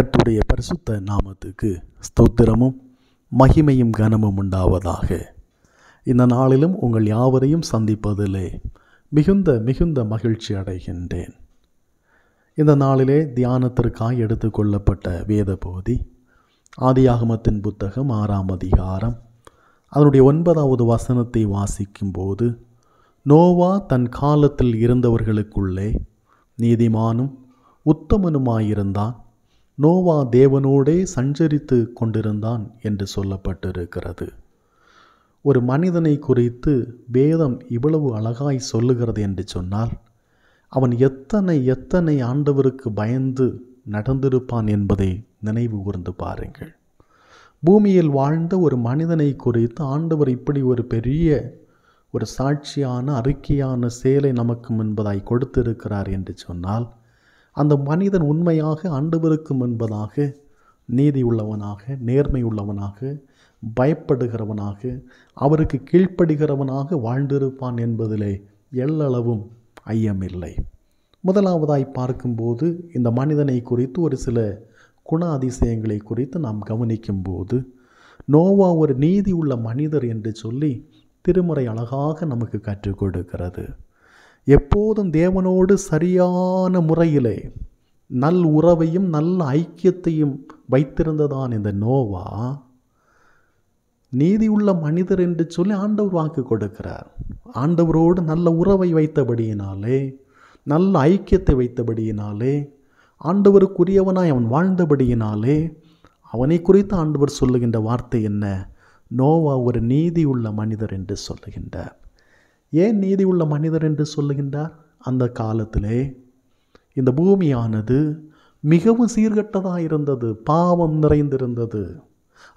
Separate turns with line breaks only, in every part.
கர்த்துடைய பரிசுத்த நாமத்துக்கு ஸ்தோத்திரமும் மகிமையும் கனமும் உண்டாவதாக இந்த நாளிலும் உங்கள் யாவரையும் சந்திப்பதிலே மிகுந்த மிகுந்த மகிழ்ச்சி அடைகின்றேன் இந்த நாளிலே தியானத்திற்காக எடுத்துக்கொள்ளப்பட்ட வேத பகுதி ஆதியாகமத்தின் புத்தகம் ஆறாம் அதிகாரம் அதனுடைய ஒன்பதாவது வசனத்தை வாசிக்கும்போது நோவா தன் காலத்தில் இருந்தவர்களுக்குள்ளே நீதிமானும் உத்தமனுமாயிருந்தான் நோவா தேவனோடே சஞ்சரித்து கொண்டிருந்தான் என்று சொல்லப்பட்டிருக்கிறது ஒரு மனிதனை குறித்து வேதம் இவ்வளவு அழகாய் சொல்லுகிறது என்று சொன்னால் அவன் எத்தனை எத்தனை ஆண்டவருக்கு பயந்து நடந்திருப்பான் என்பதை நினைவு கூர்ந்து பாருங்கள் பூமியில் வாழ்ந்த ஒரு மனிதனை குறித்து ஆண்டவர் இப்படி ஒரு பெரிய ஒரு சாட்சியான அறிக்கையான செயலை நமக்கும் என்பதாய் கொடுத்திருக்கிறார் என்று சொன்னால் அந்த மனிதன் உண்மையாக ஆண்டவருக்கும் என்பதாக நீதி உள்ளவனாக நேர்மை உள்ளவனாக பயப்படுகிறவனாக அவருக்கு கீழ்ப்படுகிறவனாக வாழ்ந்திருப்பான் என்பதிலே எல்லளவும் ஐயமில்லை முதலாவதாய் பார்க்கும்போது இந்த மனிதனை குறித்து ஒரு சில குண அதிசயங்களை குறித்து நாம் கவனிக்கும்போது நோவா ஒரு நீதி உள்ள மனிதர் என்று சொல்லி திருமுறை அழகாக நமக்கு கற்றுக் கொடுக்கிறது எப்போதும் தேவனோடு சரியான முறையிலே நல் உறவையும் நல்ல ஐக்கியத்தையும் வைத்திருந்ததான் இந்த நோவா நீதியுள்ள மனிதர் என்று சொல்லி ஆண்டவர் வாக்கு கொடுக்கிறார் ஆண்டவரோடு நல்ல உறவை வைத்தபடியினாலே நல்ல ஐக்கியத்தை வைத்தபடியினாலே ஆண்டவருக்குரியவனாய் அவன் வாழ்ந்தபடியினாலே அவனை குறித்து ஆண்டவர் சொல்லுகின்ற வார்த்தை என்ன நோவா ஒரு நீதி உள்ள மனிதர் என்று சொல்லுகின்றார் ஏன் நீதி உள்ள மனிதர் என்று சொல்லுகின்றார் அந்த காலத்திலே இந்த பூமியானது மிகவும் சீர்கெட்டதாக இருந்தது பாவம் நிறைந்திருந்தது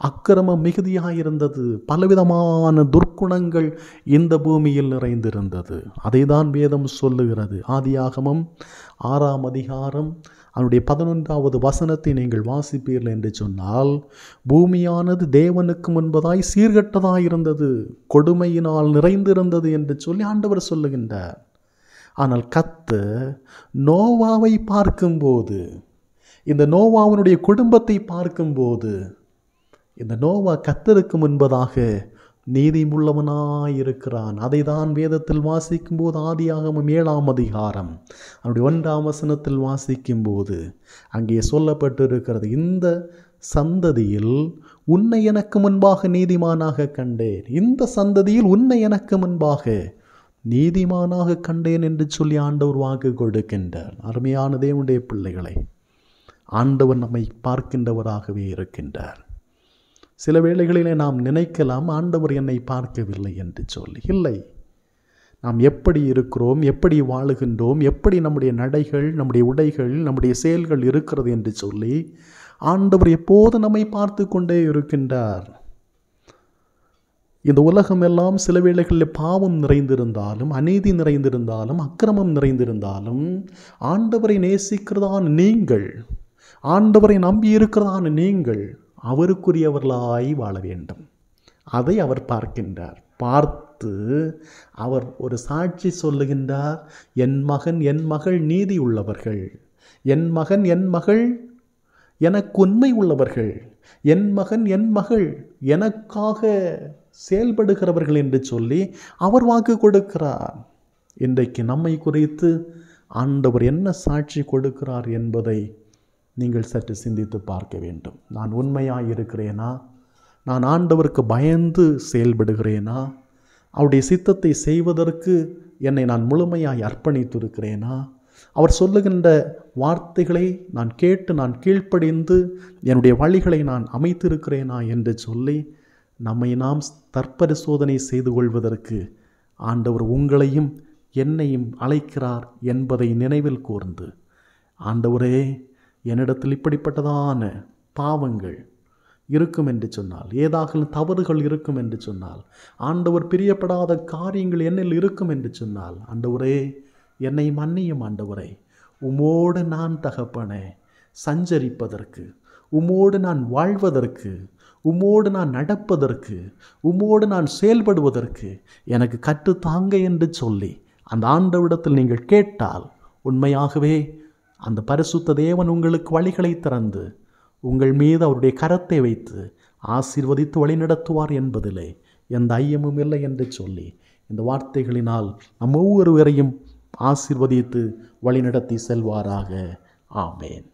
அக்கிரமம் மிகுதியாக இருந்தது பலவிதமான துர்க்குணங்கள் இந்த பூமியில் நிறைந்திருந்தது அதை தான் வேதம் சொல்லுகிறது ஆதியாகமம் ஆறாம் அதிகாரம் அவனுடைய பதினொன்றாவது வசனத்தை நீங்கள் வாசிப்பீர்கள் என்று சொன்னால் பூமியானது தேவனுக்கு முன்பதாய் சீர்கட்டதாக இருந்தது கொடுமையினால் நிறைந்திருந்தது என்று சொல்லி ஆண்டவர் சொல்லுகின்றார் ஆனால் கத்து நோவாவை பார்க்கும்போது இந்த நோவாவினுடைய குடும்பத்தை பார்க்கும்போது இந்த நோவா கத்தருக்கு முன்பதாக நீதிமுள்ளவனாயிருக்கிறான் அதை தான் வேதத்தில் வாசிக்கும்போது ஆதியாகமும் ஏழாம் அதிகாரம் அப்படி ஒன்றாம் வசனத்தில் வாசிக்கும்போது அங்கே சொல்லப்பட்டிருக்கிறது இந்த சந்ததியில் உன்னை எனக்கு முன்பாக நீதிமானாக கண்டேன் இந்த சந்ததியில் உன்னை எனக்கு முன்பாக நீதிமானாக கண்டேன் என்று சொல்லி ஆண்டவர் வாக்கு கொடுக்கின்றார் அருமையான தேவனுடைய பிள்ளைகளை ஆண்டவர் நம்மை பார்க்கின்றவராகவே இருக்கின்றார் சில வேளைகளிலே நாம் நினைக்கலாம் ஆண்டவர் என்னை பார்க்கவில்லை என்று சொல்லி இல்லை நாம் எப்படி இருக்கிறோம் எப்படி வாழுகின்றோம் எப்படி நம்முடைய நடைகள் நம்முடைய உடைகள் நம்முடைய செயல்கள் இருக்கிறது என்று சொல்லி ஆண்டவர் எப்போது நம்மை பார்த்து கொண்டே இருக்கின்றார் இந்த உலகம் எல்லாம் சில வேளைகளில் பாவம் நிறைந்திருந்தாலும் அநீதி நிறைந்திருந்தாலும் அக்கிரமம் நிறைந்திருந்தாலும் ஆண்டவரை நேசிக்கிறதான நீங்கள் ஆண்டவரை நம்பி இருக்கிறதான நீங்கள் அவருக்குரியவர்களாய் வாழ வேண்டும் அதை அவர் பார்க்கின்றார் பார்த்து அவர் ஒரு சாட்சி சொல்லுகின்றார் என் மகன் என் மகள் நீதி உள்ளவர்கள் என் மகன் என் மகள் எனக்கு உண்மை உள்ளவர்கள் என் மகன் என் மகள் எனக்காக செயல்படுகிறவர்கள் என்று சொல்லி அவர் வாக்கு கொடுக்கிறார் இன்றைக்கு நம்மை குறித்து ஆண்டவர் என்ன சாட்சி கொடுக்கிறார் என்பதை நீங்கள் சற்று சிந்தித்து பார்க்க வேண்டும் நான் உண்மையாக இருக்கிறேனா நான் ஆண்டவருக்கு பயந்து செயல்படுகிறேனா அவருடைய சித்தத்தை செய்வதற்கு என்னை நான் முழுமையாய் அர்ப்பணித்திருக்கிறேனா அவர் சொல்லுகின்ற வார்த்தைகளை நான் கேட்டு நான் கீழ்ப்படிந்து என்னுடைய வழிகளை நான் அமைத்திருக்கிறேனா என்று சொல்லி நம்மை நாம் தற்பரிசோதனை செய்து கொள்வதற்கு ஆண்டவர் உங்களையும் என்னையும் அழைக்கிறார் என்பதை நினைவில் கூர்ந்து ஆண்டவரே என்னிடத்தில் இப்படிப்பட்டதான பாவங்கள் இருக்கும் என்று சொன்னால் ஏதாகிலும் தவறுகள் இருக்கும் என்று சொன்னால் ஆண்டவர் பிரியப்படாத காரியங்கள் என்னில் இருக்கும் என்று சொன்னால் ஆண்டவரே என்னை மன்னியும் ஆண்டவரே உமோடு நான் தகப்பனே சஞ்சரிப்பதற்கு உமோடு நான் வாழ்வதற்கு உமோடு நான் நடப்பதற்கு உமோடு நான் செயல்படுவதற்கு எனக்கு கற்று தாங்க என்று சொல்லி அந்த ஆண்டவிடத்தில் நீங்கள் கேட்டால் உண்மையாகவே அந்த பரிசுத்த தேவன் உங்களுக்கு வழிகளை திறந்து உங்கள் மீது அவருடைய கரத்தை வைத்து ஆசீர்வதித்து வழிநடத்துவார் என்பதிலே எந்த ஐயமும் இல்லை என்று சொல்லி இந்த வார்த்தைகளினால் நம் ஒவ்வொருவரையும் ஆசிர்வதித்து வழிநடத்தி செல்வாராக ஆமேன்